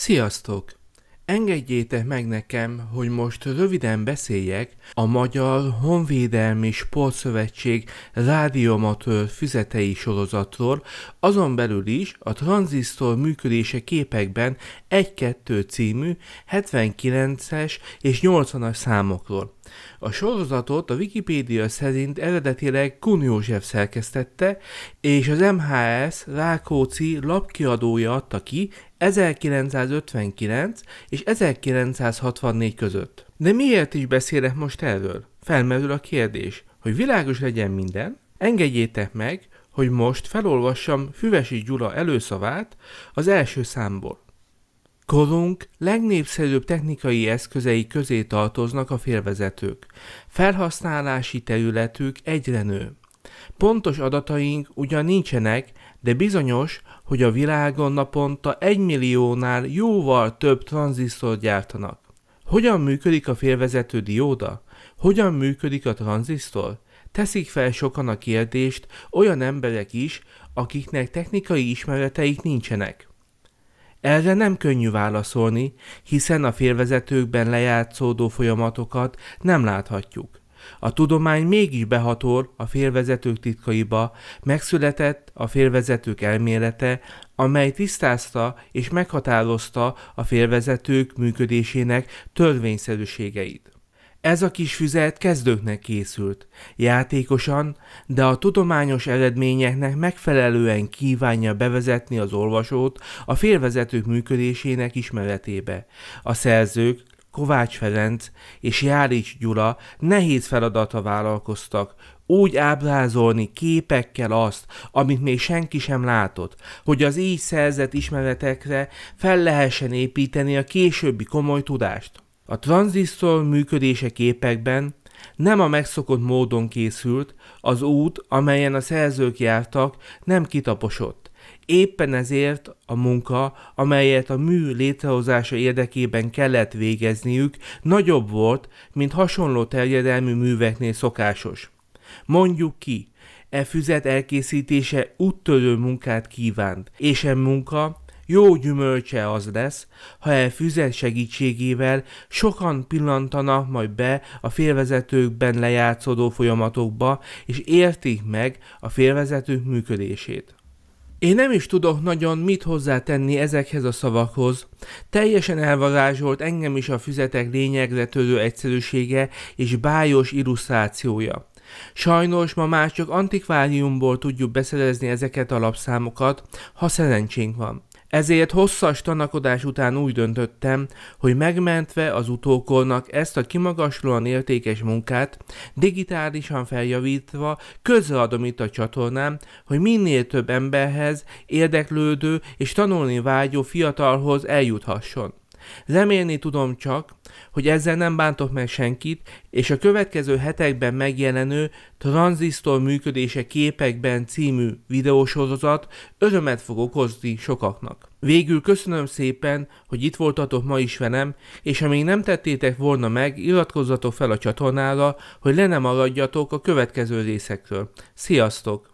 Sziasztok! Engedjétek meg nekem, hogy most röviden beszéljek a Magyar Honvédelmi Sportszövetség rádiomatőr füzetei sorozatról, azon belül is a tranzisztor működése képekben 1-2 című 79-es és 80-as számokról. A sorozatot a Wikipédia szerint eredetileg Kun József szerkesztette, és az MHS Rákóczi lapkiadója adta ki 1959 és 1964 között. De miért is beszélek most erről? Felmerül a kérdés, hogy világos legyen minden, engedjétek meg, hogy most felolvassam Füvesi Gyula előszavát az első számból. Korunk legnépszerűbb technikai eszközei közé tartoznak a félvezetők. Felhasználási területük egyre nő. Pontos adataink ugyan nincsenek, de bizonyos, hogy a világon naponta egy milliónál jóval több tranzisztor gyártanak. Hogyan működik a félvezető dióda? Hogyan működik a tranzisztor? Teszik fel sokan a kérdést olyan emberek is, akiknek technikai ismereteik nincsenek. Erre nem könnyű válaszolni, hiszen a félvezetőkben lejátszódó folyamatokat nem láthatjuk. A tudomány mégis behatol a félvezetők titkaiba, megszületett a félvezetők elmélete, amely tisztázta és meghatározta a félvezetők működésének törvényszerűségeit. Ez a kis füzet kezdőknek készült, játékosan, de a tudományos eredményeknek megfelelően kívánja bevezetni az olvasót a félvezetők működésének ismeretébe. A szerzők Kovács Ferenc és Járics Gyula nehéz feladata vállalkoztak, úgy ábrázolni képekkel azt, amit még senki sem látott, hogy az így szerzett ismeretekre fel lehessen építeni a későbbi komoly tudást. A tranzisztor működése képekben nem a megszokott módon készült, az út, amelyen a szerzők jártak, nem kitaposott. Éppen ezért a munka, amelyet a mű létrehozása érdekében kellett végezniük, nagyobb volt, mint hasonló terjedelmű műveknél szokásos. Mondjuk ki, e füzet elkészítése úttörő munkát kívánt, és e munka jó gyümölcse az lesz, ha e füzet segítségével sokan pillantana majd be a félvezetőkben lejátszódó folyamatokba, és értik meg a félvezetők működését. Én nem is tudok nagyon mit hozzátenni ezekhez a szavakhoz. Teljesen elvarázsolt engem is a füzetek lényegre törő egyszerűsége és bájos illusztrációja. Sajnos ma már csak antikváriumból tudjuk beszerezni ezeket a lapszámokat, ha szerencsénk van. Ezért hosszas tanakodás után úgy döntöttem, hogy megmentve az utókornak ezt a kimagaslóan értékes munkát, digitálisan feljavítva közreadom itt a csatornám, hogy minél több emberhez, érdeklődő és tanulni vágyó fiatalhoz eljuthasson. Remélni tudom csak, hogy ezzel nem bántok meg senkit, és a következő hetekben megjelenő Transisztor működése képekben című videósorozat örömet fog okozni sokaknak. Végül köszönöm szépen, hogy itt voltatok ma is velem, és ha még nem tettétek volna meg, iratkozzatok fel a csatornára, hogy le ne maradjatok a következő részekről. Sziasztok!